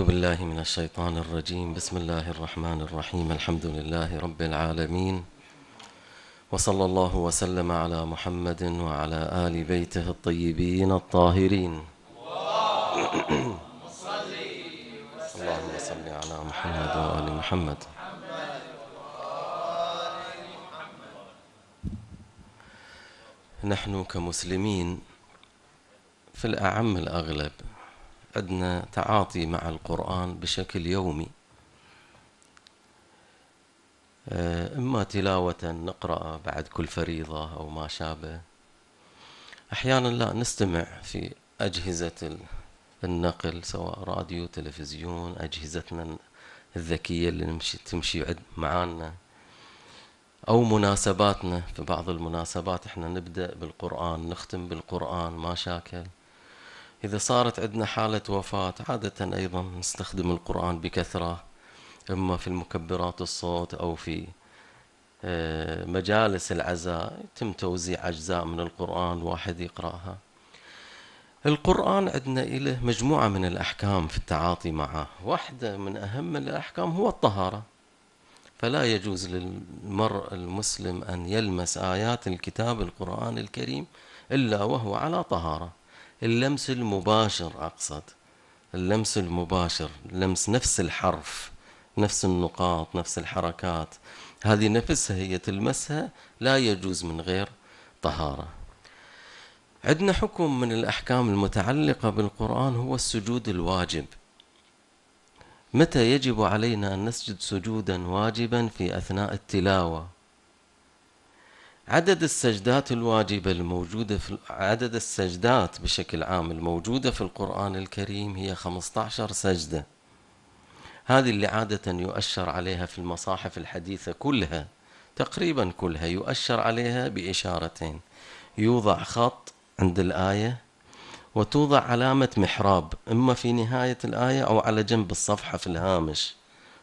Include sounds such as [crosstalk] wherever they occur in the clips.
أعوذ بالله من الشيطان الرجيم بسم الله الرحمن الرحيم الحمد لله رب العالمين وصلى الله وسلم على محمد وعلى آل بيته الطيبين الطاهرين اللهم صل على محمد وآل محمد نحن كمسلمين في الأعم الأغلب عندنا تعاطي مع القرآن بشكل يومي آه، إما تلاوة نقرأ بعد كل فريضة أو ما شابه أحيانا لا نستمع في أجهزة النقل سواء راديو تلفزيون أجهزتنا الذكية اللي نمشي تمشي معانا أو مناسباتنا في بعض المناسبات إحنا نبدأ بالقرآن نختم بالقرآن ما شاكل إذا صارت عندنا حالة وفاة عادة أيضا نستخدم القرآن بكثرة إما في المكبرات الصوت أو في آه، مجالس العزاء يتم توزيع أجزاء من القرآن واحد يقرأها القرآن عندنا إله مجموعة من الأحكام في التعاطي معه واحدة من أهم الأحكام هو الطهارة فلا يجوز للمرء المسلم أن يلمس آيات الكتاب القرآن الكريم إلا وهو على طهارة اللمس المباشر أقصد اللمس المباشر لمس نفس الحرف نفس النقاط نفس الحركات هذه نفسها هي تلمسها لا يجوز من غير طهارة عندنا حكم من الأحكام المتعلقة بالقرآن هو السجود الواجب متى يجب علينا أن نسجد سجودا واجبا في أثناء التلاوة عدد السجدات الواجبة الموجودة في عدد السجدات بشكل عام الموجودة في القرآن الكريم هي 15 سجدة هذه اللي عادة يؤشر عليها في المصاحف الحديثة كلها تقريبا كلها يؤشر عليها بإشارتين يوضع خط عند الآية وتوضع علامة محراب إما في نهاية الآية أو على جنب الصفحة في الهامش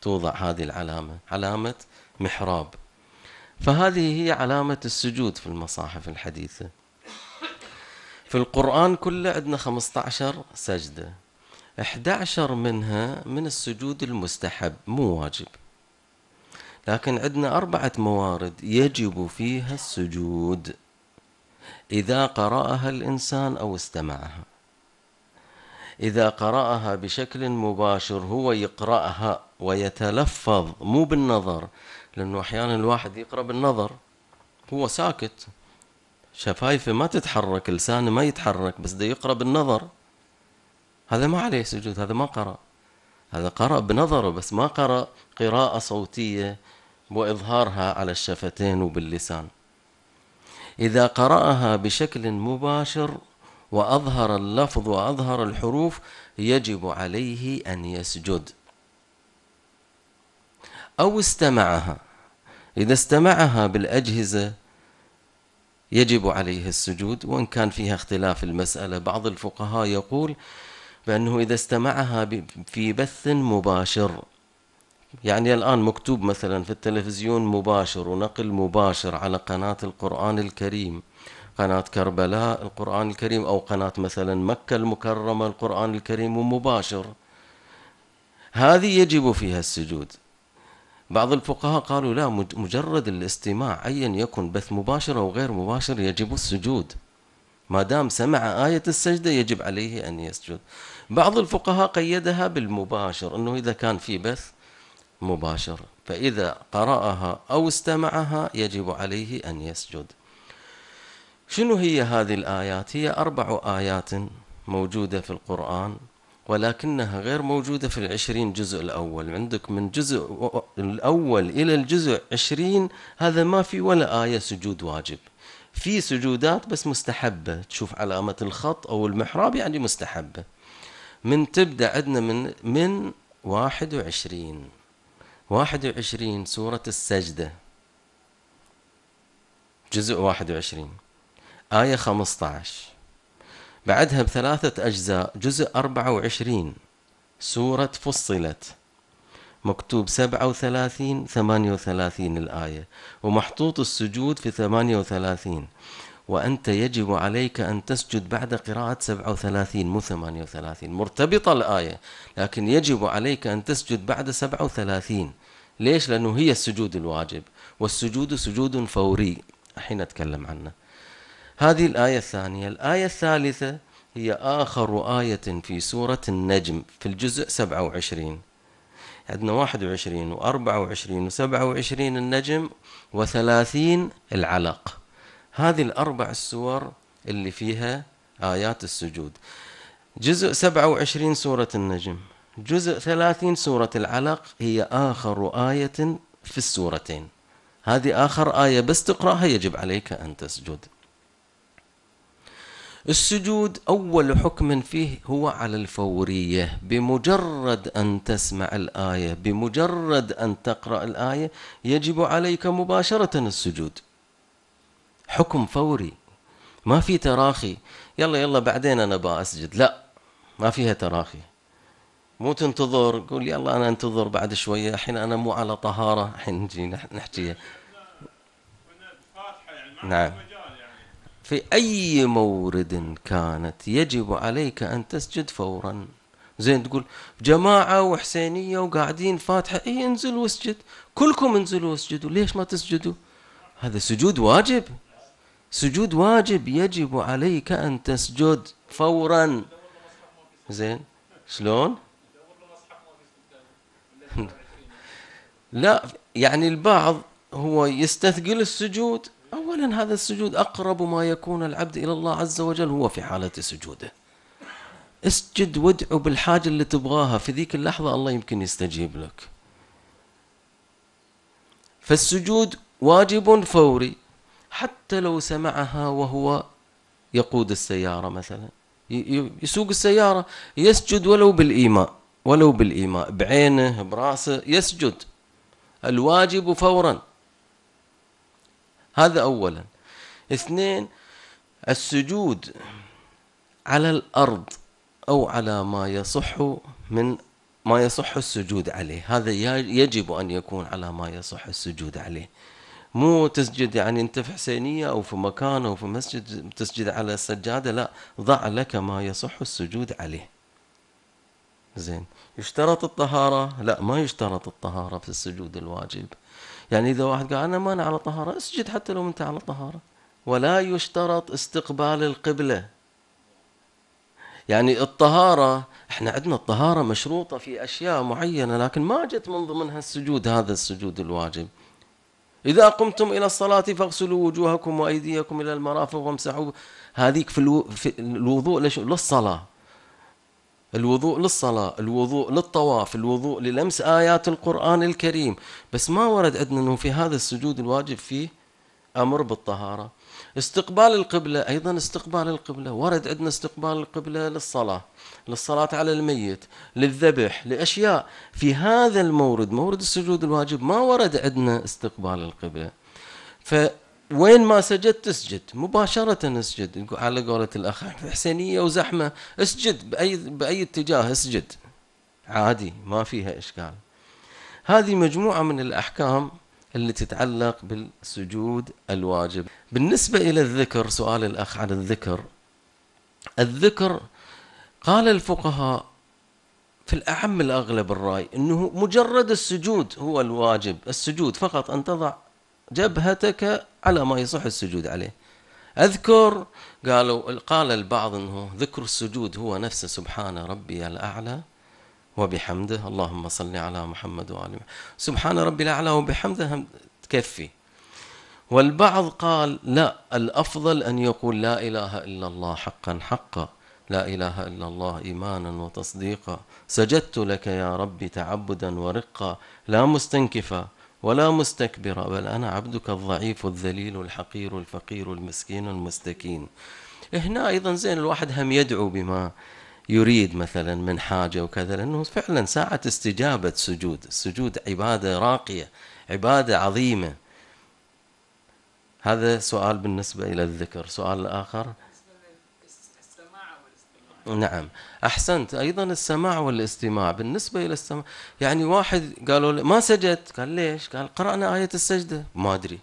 توضع هذه العلامة علامة محراب فهذه هي علامة السجود في المصاحف الحديثة في القرآن كله عندنا 15 سجدة 11 منها من السجود المستحب مو واجب لكن عندنا أربعة موارد يجب فيها السجود إذا قرأها الإنسان أو استمعها إذا قرأها بشكل مباشر هو يقرأها ويتلفظ مو بالنظر لأنه أحيانا الواحد يقرأ بالنظر هو ساكت شفايفه ما تتحرك لسانه ما يتحرك بس ده يقرأ بالنظر هذا ما عليه سجود هذا ما قرأ هذا قرأ بنظره بس ما قرأ قراءة صوتية وإظهارها على الشفتين وباللسان إذا قرأها بشكل مباشر وأظهر اللفظ وأظهر الحروف يجب عليه أن يسجد أو استمعها إذا استمعها بالأجهزة يجب عليه السجود وإن كان فيها اختلاف المسألة بعض الفقهاء يقول بأنه إذا استمعها في بث مباشر يعني الآن مكتوب مثلا في التلفزيون مباشر ونقل مباشر على قناة القرآن الكريم قناة كربلاء القرآن الكريم أو قناة مثلا مكة المكرمة القرآن الكريم مباشر هذه يجب فيها السجود بعض الفقهاء قالوا لا مجرد الاستماع أيا يكن بث مباشر أو غير مباشر يجب السجود ما دام سمع آية السجدة يجب عليه أن يسجد بعض الفقهاء قيدها بالمباشر أنه إذا كان في بث مباشر فإذا قرأها أو استمعها يجب عليه أن يسجد شنو هي هذه الآيات؟ هي أربع آيات موجودة في القرآن ولكنها غير موجودة في العشرين جزء الأول عندك من جزء الأول إلى الجزء عشرين هذا ما في ولا آية سجود واجب في سجودات بس مستحبة تشوف علامة الخط أو المحراب يعني مستحبة من تبدأ عندنا من من واحد وعشرين واحد وعشرين سورة السجدة جزء واحد وعشرين آية خمسة عشر بعدها بثلاثة أجزاء جزء 24 سورة فصلت مكتوب 37 38 الآية ومحطوط السجود في 38 وأنت يجب عليك أن تسجد بعد قراءة 37 مو 38 مرتبطة الآية لكن يجب عليك أن تسجد بعد 37 ليش؟ لأنه هي السجود الواجب والسجود سجود فوري حين أتكلم عنه هذه الآية الثانية الآية الثالثة هي آخر آية في سورة النجم في الجزء 27 عندنا 21 و24 و27 النجم و30 العلق هذه الأربع السور اللي فيها آيات السجود جزء 27 سورة النجم جزء 30 سورة العلق هي آخر آية في السورتين هذه آخر آية بس تقرأها يجب عليك أن تسجد السجود أول حكم فيه هو على الفورية بمجرد أن تسمع الآية بمجرد أن تقرأ الآية يجب عليك مباشرة السجود حكم فوري ما في تراخي يلا يلا بعدين أنا بأسجد لا ما فيها تراخي مو تنتظر قول يلا أنا أنتظر بعد شوية الحين أنا مو على طهارة الحين نجي نحكيها يعني. نعم في أي مورد كانت يجب عليك أن تسجد فورا زين تقول جماعة وحسينية وقاعدين فاتحة اي انزل واسجد كلكم انزلوا واسجدوا ليش ما تسجدوا هذا سجود واجب سجود واجب يجب عليك أن تسجد فورا زين شلون [laughs] لا يعني البعض هو يستثقل السجود أولا هذا السجود أقرب ما يكون العبد إلى الله عز وجل هو في حالة سجوده اسجد وادعو بالحاجة اللي تبغاها في ذيك اللحظة الله يمكن يستجيب لك فالسجود واجب فوري حتى لو سمعها وهو يقود السيارة مثلا يسوق السيارة يسجد ولو بالإيماء ولو بالإيماء بعينه برأسه يسجد الواجب فورا هذا اولا اثنين السجود على الارض او على ما يصح من ما يصح السجود عليه هذا يجب ان يكون على ما يصح السجود عليه مو تسجد يعني انت في حسينيه او في مكان او في مسجد تسجد على السجاده لا ضع لك ما يصح السجود عليه زين يشترط الطهاره لا ما يشترط الطهاره في السجود الواجب يعني إذا واحد قال أنا ما أنا على طهارة اسجد حتى لو أنت على طهارة ولا يشترط استقبال القبلة يعني الطهارة احنا عندنا الطهارة مشروطة في أشياء معينة لكن ما جت من ضمنها السجود هذا السجود الواجب إذا قمتم إلى الصلاة فاغسلوا وجوهكم وأيديكم إلى المرافق وامسحوا هذيك في, في الوضوء للصلاة الوضوء للصلاة الوضوء للطواف الوضوء للمس آيات القرآن الكريم بس ما ورد عندنا أنه في هذا السجود الواجب فيه أمر بالطهارة استقبال القبلة أيضا استقبال القبلة ورد عندنا استقبال القبلة للصلاة للصلاة على الميت للذبح لأشياء في هذا المورد مورد السجود الواجب ما ورد عندنا استقبال القبلة وين ما سجدت اسجد مباشرة اسجد على قولة الأخ حسينية وزحمة اسجد بأي بأي اتجاه اسجد عادي ما فيها إشكال هذه مجموعة من الأحكام اللي تتعلق بالسجود الواجب بالنسبة إلى الذكر سؤال الأخ عن الذكر الذكر قال الفقهاء في الأعم الأغلب الرأي أنه مجرد السجود هو الواجب السجود فقط أن تضع جبهتك على ما يصح السجود عليه اذكر قالوا قال البعض انه ذكر السجود هو نفسه سبحان ربي الاعلى وبحمده اللهم صل على محمد وآل محمد سبحان ربي الأعلى وبحمده تكفي والبعض قال لا الأفضل أن يقول لا إله إلا الله حقا حقا لا إله إلا الله إيمانا وتصديقا سجدت لك يا ربي تعبدا ورقا لا مستنكفا ولا مستكبرا بل أنا عبدك الضعيف الذليل الحقير الفقير المسكين المستكين هنا أيضا زين الواحد هم يدعو بما يريد مثلا من حاجة وكذا لأنه فعلا ساعة استجابة سجود السجود عبادة راقية عبادة عظيمة هذا سؤال بالنسبة إلى الذكر سؤال آخر نعم احسنت ايضا السماع والاستماع بالنسبه الى السماع يعني واحد قالوا ما سجدت قال ليش قال قرانا ايه السجده ما ادري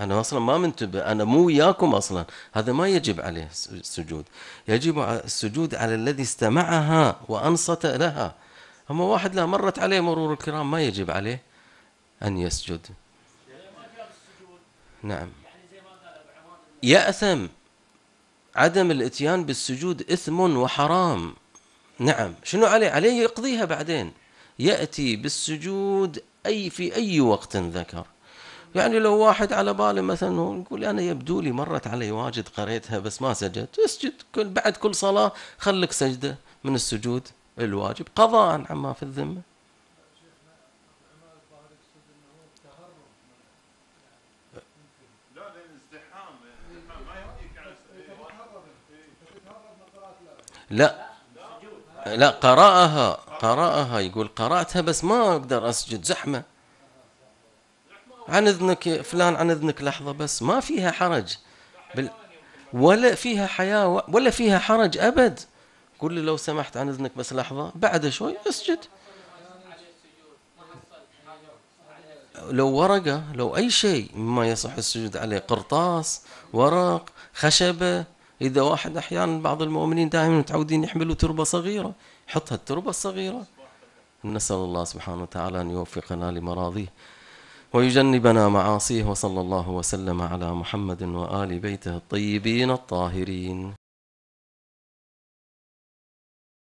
انا اصلا ما منتبه انا مو وياكم اصلا هذا ما يجب عليه السجود يجب السجود على الذي استمعها وانصت لها اما واحد لا مرت عليه مرور الكرام ما يجب عليه ان يسجد نعم يعني ياثم عدم الاتيان بالسجود إثم وحرام نعم شنو عليه عليه يقضيها بعدين يأتي بالسجود أي في أي وقت ذكر يعني لو واحد على باله مثلا يقول انا يبدو لي مرت علي واجد قريتها بس ما سجدت اسجد كل بعد كل صلاه خلك سجده من السجود الواجب قضاء عما في الذمه لا لا قرأها قرأها يقول قرأتها بس ما أقدر أسجد زحمة عن إذنك فلان عن إذنك لحظة بس ما فيها حرج بل ولا فيها حياة ولا فيها حرج أبد قل لي لو سمحت عن إذنك بس لحظة بعد شوي أسجد لو ورقة لو أي شيء مما يصح السجود عليه قرطاس ورق خشبة إذا واحد أحيانا بعض المؤمنين دائما متعودين يحملوا تربة صغيرة حطها التربه الصغيرة نسأل الله سبحانه وتعالى أن يوفقنا لمراضيه ويجنبنا معاصيه وصلى الله وسلم على محمد وآل بيته الطيبين الطاهرين